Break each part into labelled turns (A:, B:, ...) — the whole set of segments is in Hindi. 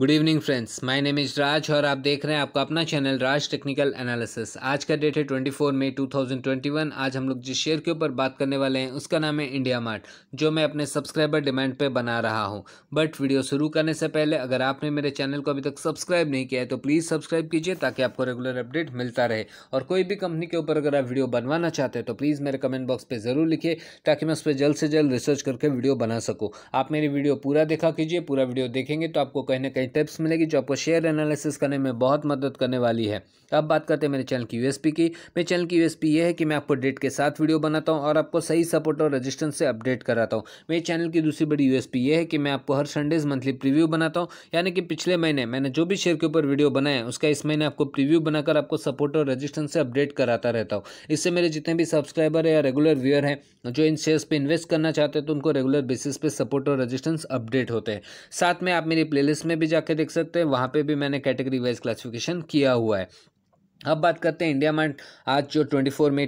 A: good evening friends my name is Raj और आप देख रहे हैं आपका अपना चैनल राज टेक्निकल एनालिसिस आज का डेट है 24 मई 2021 आज हम लोग जिस शेयर के ऊपर बात करने वाले हैं उसका नाम है इंडिया मार्ट जो मैं अपने सब्सक्राइबर डिमांड पे बना रहा हूं बट वीडियो शुरू करने से पहले अगर आपने मेरे चैनल को अभी तक सब्सक्राइब नहीं किया है तो प्लीज़ सब्सक्राइब कीजिए ताकि आपको रेगुलर अपडेट मिलता रहे और कोई भी कंपनी के ऊपर अगर आप वीडियो बनवाना चाहते हैं तो प्लीज़ मेरे कमेंट बॉक्स पर ज़रूर लिखिए ताकि मैं उस पर जल्द से जल्द रिसर्च करके वीडियो बना सकूँ आप मेरी वीडियो पूरा देखा कीजिए पूरा वीडियो देखेंगे तो आपको कहीं ना कहीं कई टिप्स मिलेगी जो आपको शेयर एनालिसिस करने में बहुत मदद करने वाली है अब बात करते हैं मेरे चैनल की यूएसपी की मेरे चैनल की यूएसपी ये है कि मैं आपको डेट के साथ वीडियो बनाता हूँ और आपको सही सपोर्ट और रजिस्टेंस से अपडेट कराता हूँ मेरे चैनल की दूसरी बड़ी यूएसपी ये है कि मैं आपको हर संडेज मंथली प्रीव्यू बनाता हूँ यानी कि पिछले महीने मैंने जो भी शेयर के ऊपर वीडियो बनाया है उसका इस महीने आपको प्रीव्यू बनाकर आपको सपोर्ट और रजिस्टेंस से अपडेट कराता रहता हूँ इससे मेरे जितने भी सब्सक्राइबर है या रेगुलर व्यूअर हैं जो इन शेयर्स पर इन्वेस्ट करना चाहते हैं तो उनको रेगुलर बेसिस पे सपोर्ट और रजिस्टेंस अपडेट होते हैं साथ में आप मेरी प्लेलिस्ट में भी जाके देख सकते हैं वहाँ पे भी मैंने कैटेगरी वाइज क्लासिफिकेशन किया हुआ है अब बात करते हैं इंडिया मार्ट आज जो ट्वेंटी फोर मई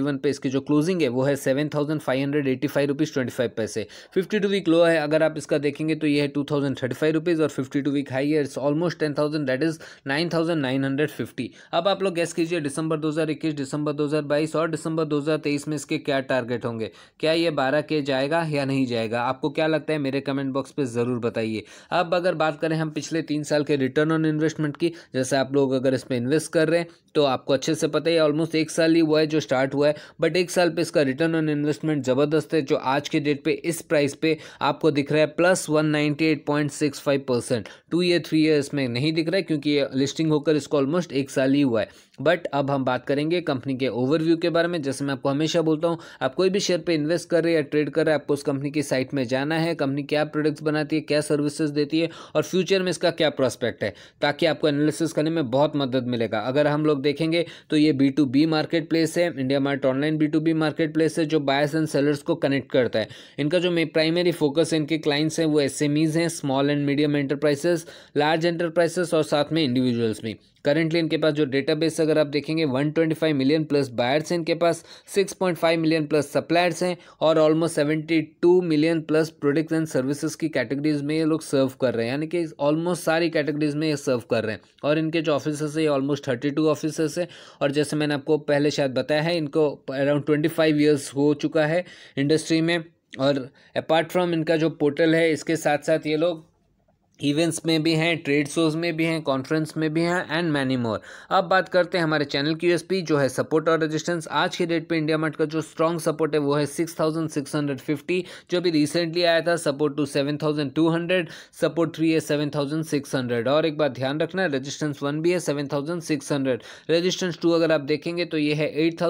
A: वन पे इसकी जो क्लोजिंग है वो है seven thousand five hundred eighty five rupees twenty five पैसे फिफ्टी टू वीक लो है अगर आप इसका देखेंगे तो ये है two thousand thirty five rupees और फिफ्टी टू वीक हाई है it's almost ten thousand that is nine thousand nine hundred fifty अब आप लोग गैस कीजिए दिसंबर दो हज़ार इक्कीस दिसंबर दो हज़ार बाईस और दिसंबर दो हज़ार तेईस में इसके क्या टारगेट होंगे क्या ये बारह के जाएगा या नहीं जाएगा आपको क्या लगता है मेरे कमेंट बॉक्स पर ज़रूर बताइए अब अगर बात करें हम पिछले तीन साल के रिटर्न ऑन इन्वेस्टमेंट की जैसे आप लोग अगर इसमें इन्वेस्ट कर रहे हैं तो आपको अच्छे से पता है ऑलमोस्ट एक साल ही हुआ है जो स्टार्ट हुआ है बट एक साल पे इसका रिटर्न ऑन इन्वेस्टमेंट ज़बरदस्त है जो आज के डेट पे इस प्राइस पे आपको दिख रहा है plus one ninety eight point six five percent two year three year इसमें नहीं दिख रहा है क्योंकि ये लिस्टिंग होकर इसको ऑलमोस्ट एक साल ही हुआ है बट अब हम बात करेंगे कंपनी के ओवरव्यू के बारे में जैसे मैं आपको हमेशा बोलता हूँ आप कोई भी शेयर पर इन्वेस्ट कर रहे हैं या ट्रेड कर रहे हैं आपको उस कंपनी की साइट में जाना है कंपनी क्या प्रोडक्ट्स बनाती है क्या सर्विसेज देती है और फ्यूचर में इसका क्या प्रोस्पेक्ट है ताकि आपको एनालिसिस करने में बहुत मदद मिलेगा अगर अगर हम लोग देखेंगे तो ये B to B market place है India Mart online B to B market place है जो बायर्स एंड सेलर्स को कनेक्ट करता है इनका जो प्राइमरी फोकस इनके क्लाइंट्स हैं वो एस हैं small and medium enterprises large enterprises और साथ में इंडिविजुअल्स भी करेंटली इनके पास जो डेटाबेस अगर आप देखेंगे 125 मिलियन प्लस बायर्स हैं इनके पास 6.5 मिलियन प्लस सप्लायर्स हैं और almost 72 million plus products and services की कैटेगरीज में ये लोग सर्व कर रहे हैं यानी कि ऑलमोस्ट सारी कैटेगरीज में ये सर्व कर रहे हैं और इनके जो ऑफिसर्स है ये ऑलमोस्ट थर्टी टू हैं और जैसे मैंने आपको पहले शायद बताया है इनको अराउंड ट्वेंटी फाइव ईयर्स हो चुका है इंडस्ट्री में और अपार्ट फ्रॉम इनका जो पोर्टल है इसके साथ साथ ये लोग इवेंट्स में भी हैं ट्रेड शोज़ में भी हैं कॉन्फ्रेंस में भी हैं एंड मैनी मोर अब बात करते हैं हमारे चैनल की यूएसपी जो है सपोर्ट और रेजिस्टेंस आज की डेट पे इंडिया मार्ट का जो स्ट्रॉन्ग सपोर्ट है वो है 6650 जो भी रिसेंटली आया था सपोर्ट टू 7200 सपोर्ट थ्री है हंड्रेड और एक बात ध्यान रखना रजिस्टेंस वन भी है सेवन रजिस्टेंस टू अगर आप देखेंगे तो ये है एट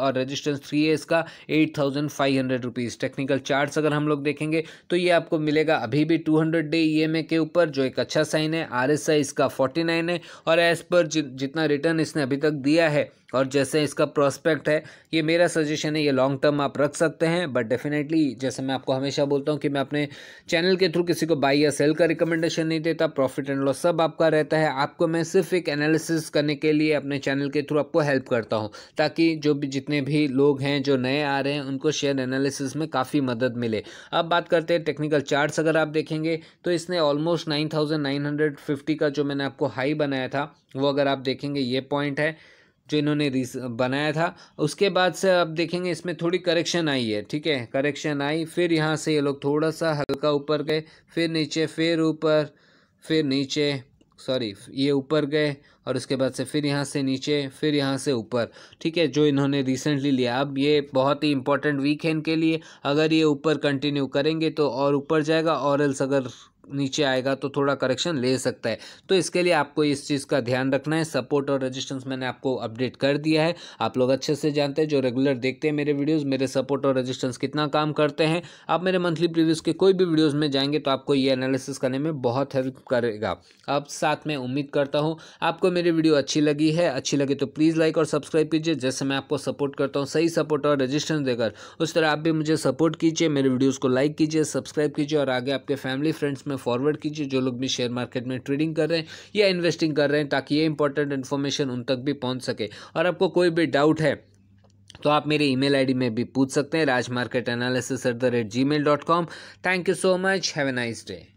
A: और रजिस्टेंस थ्री है इसका एट थाउजेंड टेक्निकल चार्ट अगर हम लोग देखेंगे तो ये आपको मिलेगा अभी भी टू हंड्रेड डे ई के ऊपर जो एक अच्छा साइन है आर एस आई इसका फोर्टी नाइन है और एज पर जितना रिटर्न इसने अभी तक दिया है और जैसे इसका प्रोस्पेक्ट है ये मेरा सजेशन है ये लॉन्ग टर्म आप रख सकते हैं बट डेफिनेटली जैसे मैं आपको हमेशा बोलता हूँ कि मैं अपने चैनल के थ्रू किसी को बाई या सेल का रिकमेंडेशन नहीं देता प्रॉफिट एंड लॉस सब आपका रहता है आपको मैं सिर्फ एक एनालिसिस करने के लिए अपने चैनल के थ्रू आपको हेल्प करता हूँ ताकि जो भी जितने भी लोग हैं जो नए आ रहे हैं उनको शेयर एनालिसिस में काफ़ी मदद मिले अब बात करते हैं टेक्निकल चार्ट्स अगर आप देखेंगे तो इसने almost almost nine thousand nine hundred fifty का जो मैंने आपको हाई बनाया था वो अगर आप देखेंगे ये पॉइंट है जो इन्होंने बनाया था उसके बाद से आप देखेंगे इसमें थोड़ी करेक्शन आई है ठीक है करेक्शन आई फिर यहाँ से ये लोग थोड़ा सा हल्का ऊपर गए फिर नीचे फिर ऊपर फिर नीचे सॉरी ये ऊपर गए और उसके बाद से फिर यहाँ से नीचे फिर यहाँ से ऊपर ठीक है जो इन्होंने रिसेंटली लिया अब ये बहुत ही इंपॉर्टेंट वीक है इनके लिए अगर ये ऊपर कंटिन्यू करेंगे तो और ऊपर जाएगा और एल्स अगर नीचे आएगा तो थोड़ा करेक्शन ले सकता है तो इसके लिए आपको इस चीज़ का ध्यान रखना है सपोर्ट और रेजिस्टेंस मैंने आपको अपडेट कर दिया है आप लोग अच्छे से जानते हैं जो रेगुलर देखते हैं मेरे वीडियोस मेरे सपोर्ट और रेजिस्टेंस कितना काम करते हैं आप मेरे मंथली प्रीव्यूज़ के कोई भी वीडियोज़ में जाएंगे तो आपको ये एनालिसिस करने में बहुत हेल्प करेगा अब साथ में उम्मीद करता हूँ आपको मेरी वीडियो अच्छी लगी है अच्छी लगी तो प्लीज़ लाइक और सब्सक्राइब कीजिए जैसे मैं आपको सपोर्ट करता हूँ सही सपोर्ट और रजिस्टेंस देकर उस तरह आप भी मुझे सपोर्ट कीजिए मेरे वीडियोज़ को लाइक कीजिए सब्सक्राइब कीजिए और आगे आपके फैमिली फ्रेंड्स में फॉरवर्ड कीजिए जो लोग भी शेयर मार्केट में ट्रेडिंग कर रहे हैं या इन्वेस्टिंग कर रहे हैं ताकि ये इंपॉर्टेंट इन्फॉर्मेशन उन तक भी पहुँच सके और आपको कोई भी डाउट है तो आप मेरे ईमेल आईडी में भी पूछ सकते हैं Raj market analysis at the rate Gmail dot com thank you so much have a nice day